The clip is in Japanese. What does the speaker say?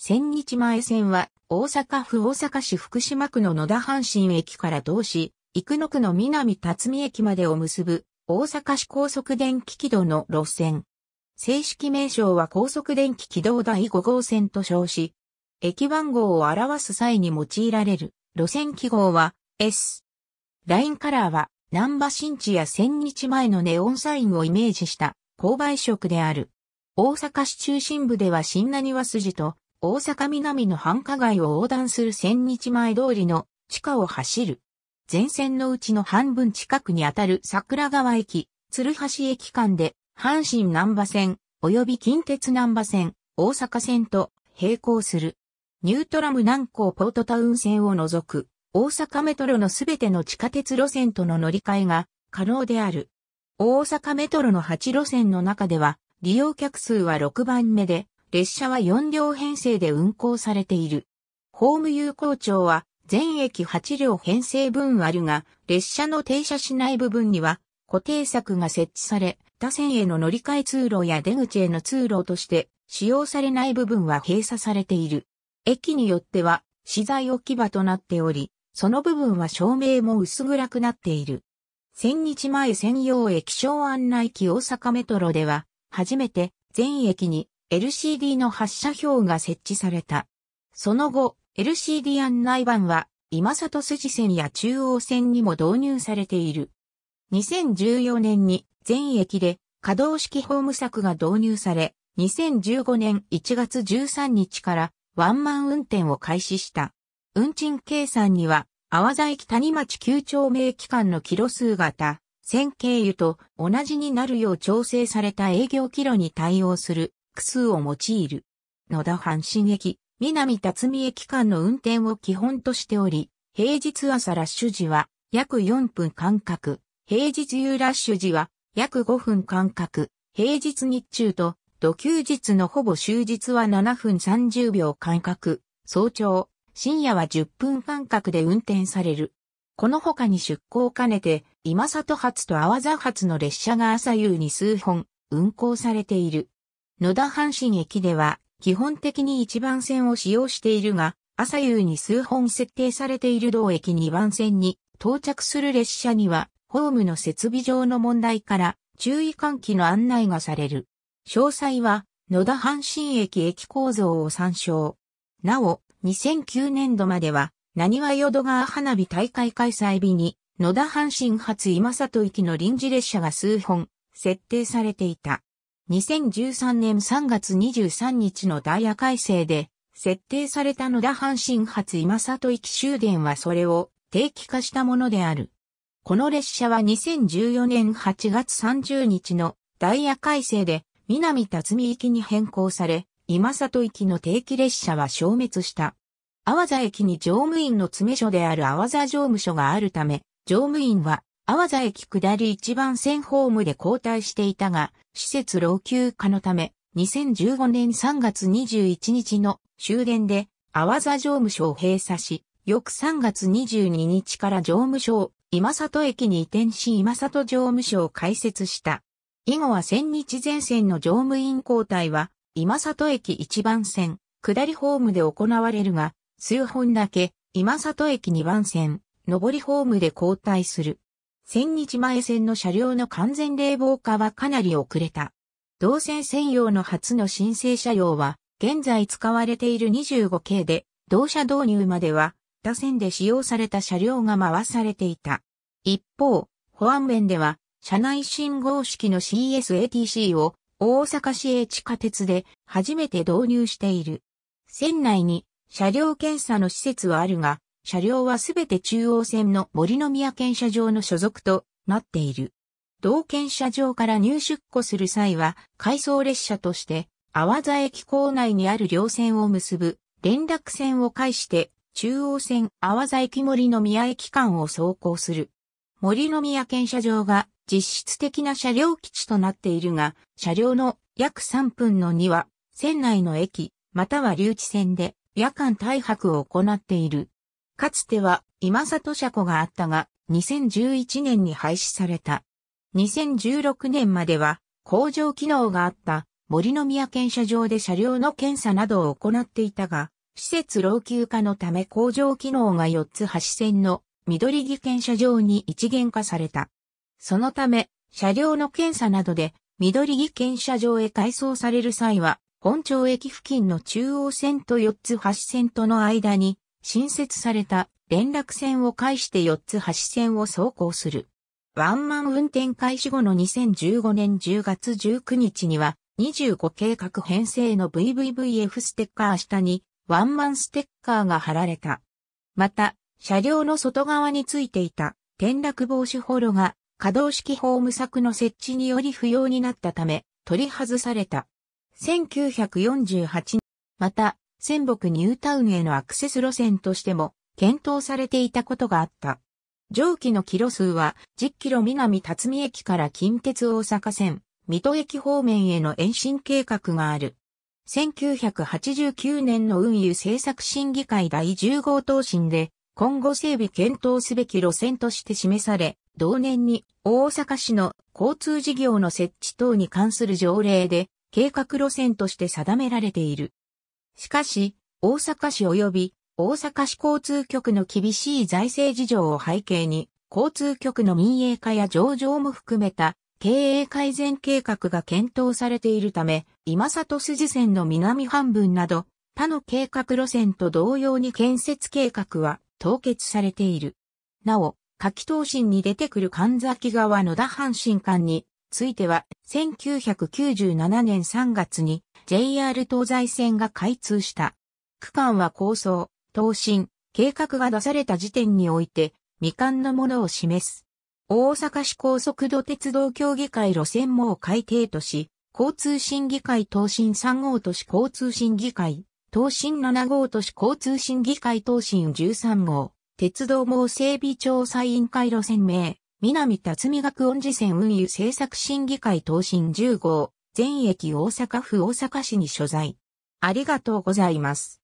千日前線は大阪府大阪市福島区の野田阪神駅から同市、生野区の南辰巳駅までを結ぶ大阪市高速電気軌道の路線。正式名称は高速電気軌道第5号線と称し、駅番号を表す際に用いられる路線記号は S。ラインカラーは南波新地や千日前のネオンサインをイメージした購買色である。大阪市中心部では新な庭筋と大阪南の繁華街を横断する千日前通りの地下を走る。全線のうちの半分近くにあたる桜川駅、鶴橋駅間で、阪神南波線、及び近鉄南波線、大阪線と並行する。ニュートラム南港ポートタウン線を除く、大阪メトロのすべての地下鉄路線との乗り換えが可能である。大阪メトロの8路線の中では、利用客数は6番目で、列車は4両編成で運行されている。ホーム有効庁は全駅8両編成分あるが、列車の停車しない部分には固定柵が設置され、他線への乗り換え通路や出口への通路として使用されない部分は閉鎖されている。駅によっては資材置き場となっており、その部分は照明も薄暗くなっている。千日前専用駅小案内機大阪メトロでは、初めて全駅に LCD の発射表が設置された。その後、LCD 案内板は、今里筋線や中央線にも導入されている。2014年に全駅で可動式ホーム柵が導入され、2015年1月13日からワンマン運転を開始した。運賃計算には、淡沢駅谷町九丁名駅間のキロ数型、線経由と同じになるよう調整された営業キロに対応する複数を用いる。野田阪神駅、南辰巳駅間の運転を基本としており、平日朝ラッシュ時は約4分間隔、平日夕ラッシュ時は約5分間隔、平日日中と土休日のほぼ終日は7分30秒間隔、早朝、深夜は10分間隔で運転される。この他に出港を兼ねて、今里発と淡沢発の列車が朝夕に数本運行されている。野田阪神駅では、基本的に1番線を使用しているが、朝夕に数本設定されている同駅2番線に到着する列車には、ホームの設備上の問題から注意喚起の案内がされる。詳細は、野田阪神駅駅構造を参照。なお、2009年度までは、何は淀川花火大会開催日に、野田阪神発今里行きの臨時列車が数本、設定されていた。2013年3月23日のダイヤ改正で、設定された野田阪神発今里行き終電はそれを定期化したものである。この列車は2014年8月30日のダイヤ改正で南辰巳行きに変更され、今里行きの定期列車は消滅した。淡沢駅に乗務員の詰め所である淡沢乗務所があるため、乗務員は阿波座駅下り一番線ホームで交代していたが、施設老朽化のため、2015年3月21日の終電で、阿波座乗務所を閉鎖し、翌3月22日から乗務所を今里駅に移転し今里乗務所を開設した。以後は千日前線の乗務員交代は、今里駅一番線、下りホームで行われるが、数本だけ、今里駅二番線、上りホームで交代する。千日前線の車両の完全冷房化はかなり遅れた。同線専用の初の申請車両は、現在使われている25系で、同社導入までは、他線で使用された車両が回されていた。一方、保安面では、車内信号式の CSATC を大阪市営地下鉄で初めて導入している。線内に車両検査の施設はあるが、車両はすべて中央線の森の宮検車場の所属となっている。同検車場から入出庫する際は、回送列車として、阿波座駅構内にある両線を結ぶ、連絡線を介して、中央線阿波座駅森の宮駅間を走行する。森の宮検車場が実質的な車両基地となっているが、車両の約3分の2は、線内の駅、または留置線で夜間退泊を行っている。かつては今里車庫があったが、2011年に廃止された。2016年までは工場機能があった森の宮検車場で車両の検査などを行っていたが、施設老朽化のため工場機能が4つ橋線の緑木検車場に一元化された。そのため、車両の検査などで緑木検車場へ改装される際は、本町駅付近の中央線と4つ橋線との間に新設された連絡線を介して4つ橋線を走行する。ワンマン運転開始後の2015年10月19日には25計画編成の VVVF ステッカー下にワンマンステッカーが貼られた。また、車両の外側についていた転落防止ホロが可動式ホーム柵の設置により不要になったため取り外された。1948年、また仙北ニュータウンへのアクセス路線としても検討されていたことがあった。上記のキロ数は10キロ南辰巳駅から近鉄大阪線、水戸駅方面への延伸計画がある。1989年の運輸政策審議会第10号答申で、今後整備検討すべき路線として示され、同年に大阪市の交通事業の設置等に関する条例で計画路線として定められている。しかし、大阪市及び大阪市交通局の厳しい財政事情を背景に、交通局の民営化や上場も含めた経営改善計画が検討されているため、今里筋線の南半分など、他の計画路線と同様に建設計画は凍結されている。なお、夏季東信に出てくる神崎川野田阪神間については、1997年3月に JR 東西線が開通した。区間は構想、答申、計画が出された時点において、未完のものを示す。大阪市高速度鉄道協議会路線網改定都市、交通審議会東進3号都市交通審議会、東進7号都市交通審議会東進13号、鉄道網整備調査委員会路線名、南辰巳学音寺線運輸政策審議会東進10号、全駅大阪府大阪市に所在。ありがとうございます。